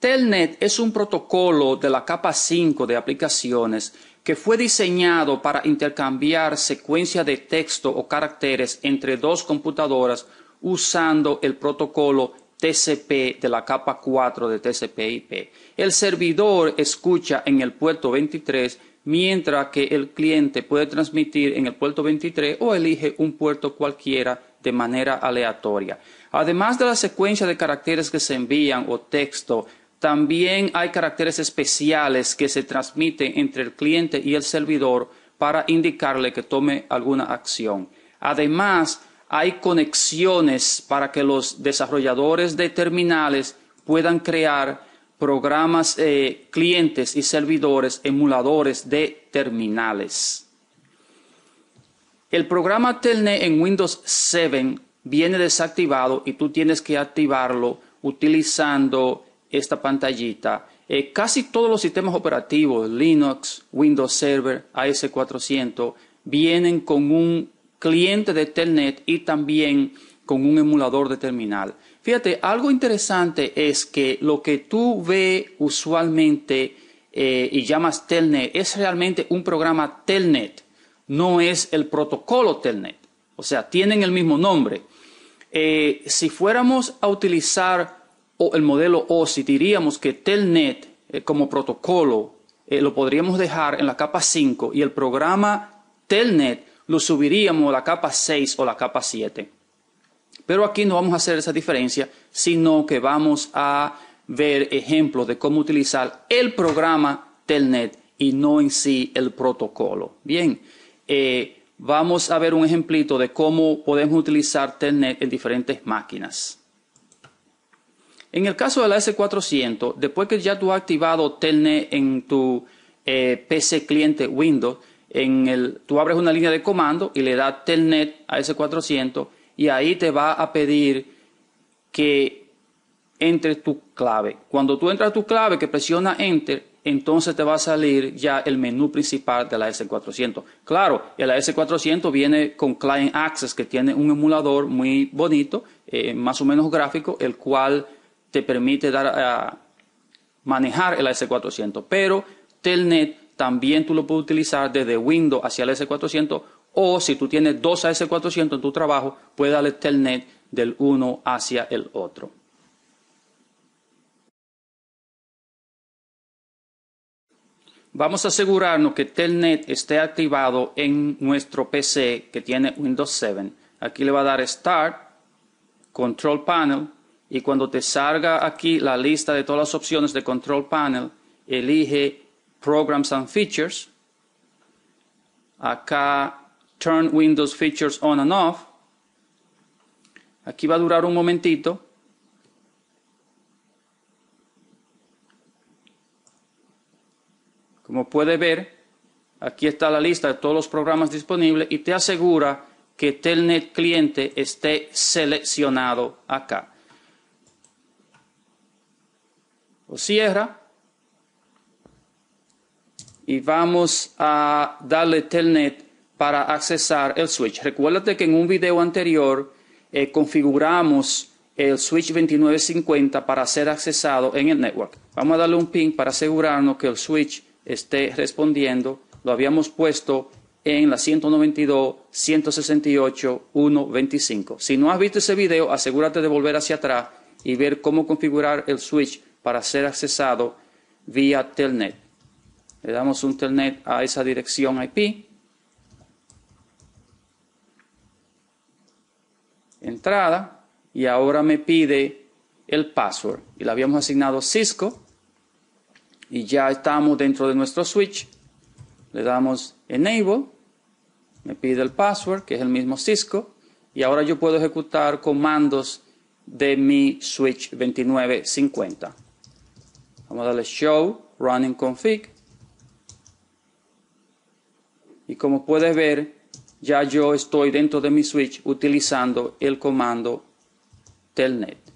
Telnet es un protocolo de la capa 5 de aplicaciones que fue diseñado para intercambiar secuencia de texto o caracteres entre dos computadoras usando el protocolo TCP de la capa 4 de TCPIP. El servidor escucha en el puerto 23 mientras que el cliente puede transmitir en el puerto 23 o elige un puerto cualquiera de manera aleatoria. Además de la secuencia de caracteres que se envían o texto también hay caracteres especiales que se transmiten entre el cliente y el servidor para indicarle que tome alguna acción. Además, hay conexiones para que los desarrolladores de terminales puedan crear programas eh, clientes y servidores emuladores de terminales. El programa Telnet en Windows 7 viene desactivado y tú tienes que activarlo utilizando esta pantallita. Eh, casi todos los sistemas operativos, Linux, Windows Server, AS400, vienen con un cliente de Telnet y también con un emulador de terminal. Fíjate, algo interesante es que lo que tú ves usualmente eh, y llamas Telnet es realmente un programa Telnet, no es el protocolo Telnet. O sea, tienen el mismo nombre. Eh, si fuéramos a utilizar o el modelo O, si diríamos que Telnet eh, como protocolo eh, lo podríamos dejar en la capa 5 y el programa Telnet lo subiríamos a la capa 6 o la capa 7. Pero aquí no vamos a hacer esa diferencia, sino que vamos a ver ejemplos de cómo utilizar el programa Telnet y no en sí el protocolo. Bien, eh, vamos a ver un ejemplito de cómo podemos utilizar Telnet en diferentes máquinas. En el caso de la S400, después que ya tú has activado Telnet en tu eh, PC cliente Windows, en el, tú abres una línea de comando y le das Telnet a S400 y ahí te va a pedir que entre tu clave. Cuando tú entras tu clave, que presiona Enter, entonces te va a salir ya el menú principal de la S400. Claro, la S400 viene con Client Access, que tiene un emulador muy bonito, eh, más o menos gráfico, el cual te permite dar, a eh, manejar el S400, pero Telnet también tú lo puedes utilizar desde Windows hacia el S400 o si tú tienes dos AS400 en tu trabajo, puedes darle Telnet del uno hacia el otro. Vamos a asegurarnos que Telnet esté activado en nuestro PC que tiene Windows 7. Aquí le va a dar Start, Control Panel, y cuando te salga aquí la lista de todas las opciones de Control Panel, elige Programs and Features. Acá Turn Windows Features On and Off. Aquí va a durar un momentito. Como puede ver, aquí está la lista de todos los programas disponibles y te asegura que Telnet cliente esté seleccionado acá. lo cierra y vamos a darle telnet para accesar el switch. Recuérdate que en un video anterior eh, configuramos el switch 2950 para ser accesado en el network. Vamos a darle un ping para asegurarnos que el switch esté respondiendo. Lo habíamos puesto en la 192, 168, 125. Si no has visto ese video, asegúrate de volver hacia atrás y ver cómo configurar el switch para ser accesado vía Telnet. Le damos un Telnet a esa dirección IP. Entrada. Y ahora me pide el password. Y le habíamos asignado Cisco. Y ya estamos dentro de nuestro switch. Le damos Enable. Me pide el password, que es el mismo Cisco. Y ahora yo puedo ejecutar comandos de mi switch 2950. Vamos a darle show running config. Y como puedes ver, ya yo estoy dentro de mi switch utilizando el comando telnet.